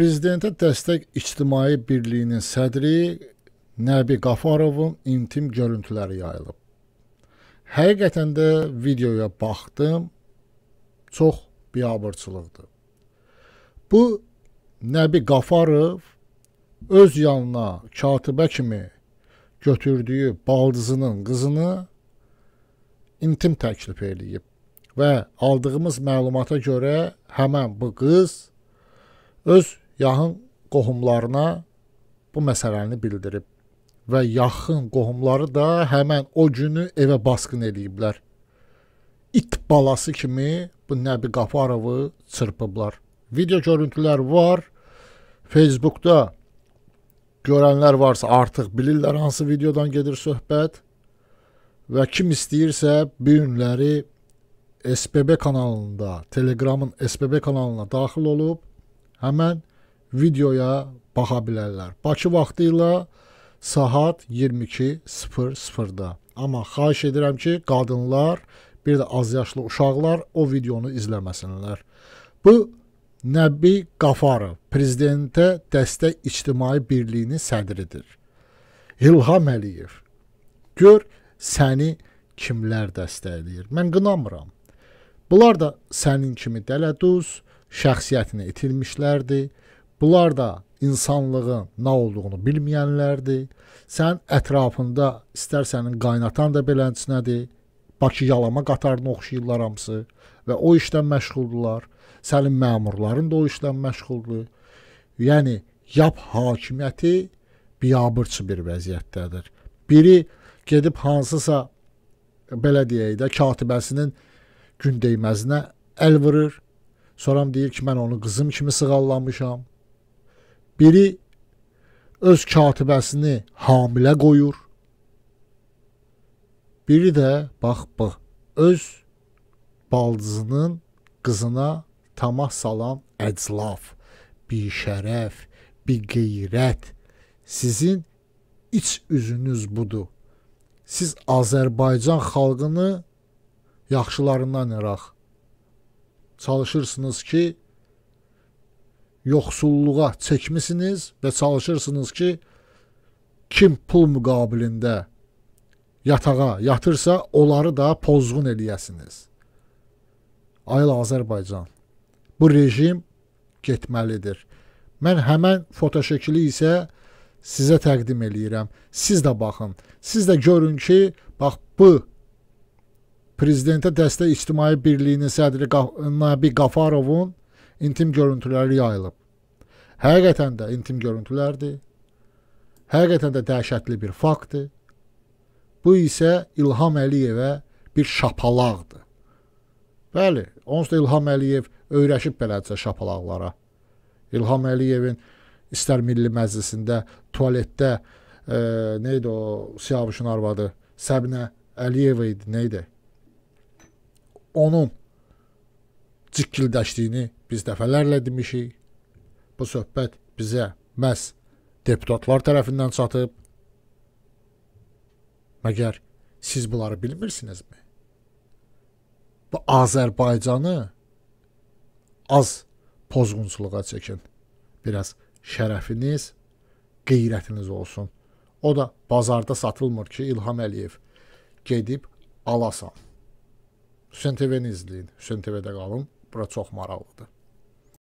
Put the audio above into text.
Prezidentə dəstək ictimai birliyinin sədri Nəbi Qafarovun intim görüntüləri yayılıb. Həqiqətən də videoya baxdım. Çox biabırçılıqdır. Bu Nəbi Qafarov öz yanına katibə kimi götürdüyü baldızının qızını intim təklif eləyib və aldığımız məlumata görə həmən bu qız öz yaxın qohumlarına bu məsələni bildirib və yaxın qohumları da həmən o günü evə basqın eləyiblər. İt balası kimi bu Nəbi Qafarovu çırpıblar. Video görüntülər var. Facebookda görənlər varsa artıq bilirlər hansı videodan gedir söhbət. Və kim istəyirsə bu günləri SBB kanalında, Telegramın SBB kanalına daxil olub həmən videoya baxa bilərlər. Bakı vaxtı ilə saat 22:00-da. Amma xahiş edirəm ki, qadınlar, bir də az yaşlı uşaqlar o videonu izləməsinlər. Bu Nəbi Qafarov prezidentə dəstək ictimai birliyinin sədridir. İlham Əliyev. Gör səni kimlər dəstəkləyir. Mən qınamıram. Bunlar da sənin kimi dələduz, şəxsiyyətini itirmişlərdi. Bunlar da insanlığın nə olduğunu bilməyənlərdir. Sən ətrafında istər sənin qaynatan da belənçinədir. Bakı yalama qatarına oxşayırlar hamısı və o işlə məşğuldurlar. Sənin məmurların da o işlə məşğuldur. Yəni yap hakimiyyəti biabırçı bir vəziyyətdədir. Biri gedib hansısa belə deyək də katibəsinin gündəyməzinə əl vurur. Sonra deyir ki, mən onu qızım kimi sığallamışam. Biri öz katibəsini hamilə qoyur. Biri də bax bax öz baldızının qızına tamah salan əclaf, bir şərəf, bir qeyrət. Sizin iç üzünüz budur. Siz Azərbaycan xalqını yaxşılarından iraq çalışırsınız ki, yoxsulluğa çəkmisiniz və çalışırsınız ki, kim pul müqabilində yatağa yatırsa, onları da pozğun eləyəsiniz. Ayla Azərbaycan, bu rejim getməlidir. Mən həmən fotoşəkili isə sizə təqdim eləyirəm. Siz də baxın, siz də görün ki, bax bu prezidentə dəstək ictimai birliyinin sədri Nabi Qafarovun intim görüntüləri yayılıb. Həqiqətən də intim görüntülərdir. Həqiqətən də dəhşətli bir faktdır. Bu isə İlham Əliyevə bir şapalaqdır. Bəli, onsuz da İlham Əliyev öyrəşib belədirsə şapalaqlara. İlham Əliyevin istər Milli Məclisində, tualetdə e, nə idi o Siyavuşun arvadı Səbinə Əliyeva idi, nə idi? Onun cikkildəşdiyini biz dəfələrlə demişik, bu söhbət bizə məhz deputatlar tərəfindən çatıb. Məgər siz bunları bilmirsinizmi? Bu Azərbaycanı az pozğunçuluğa çəkin. Biraz şərəfiniz, qeyrətiniz olsun. O da bazarda satılmır ki, İlham Əliyev gedib alasan. Hüseyin TV-ni izləyin. Hüseyin TV-də qalın. Bura çox maraqlıdır.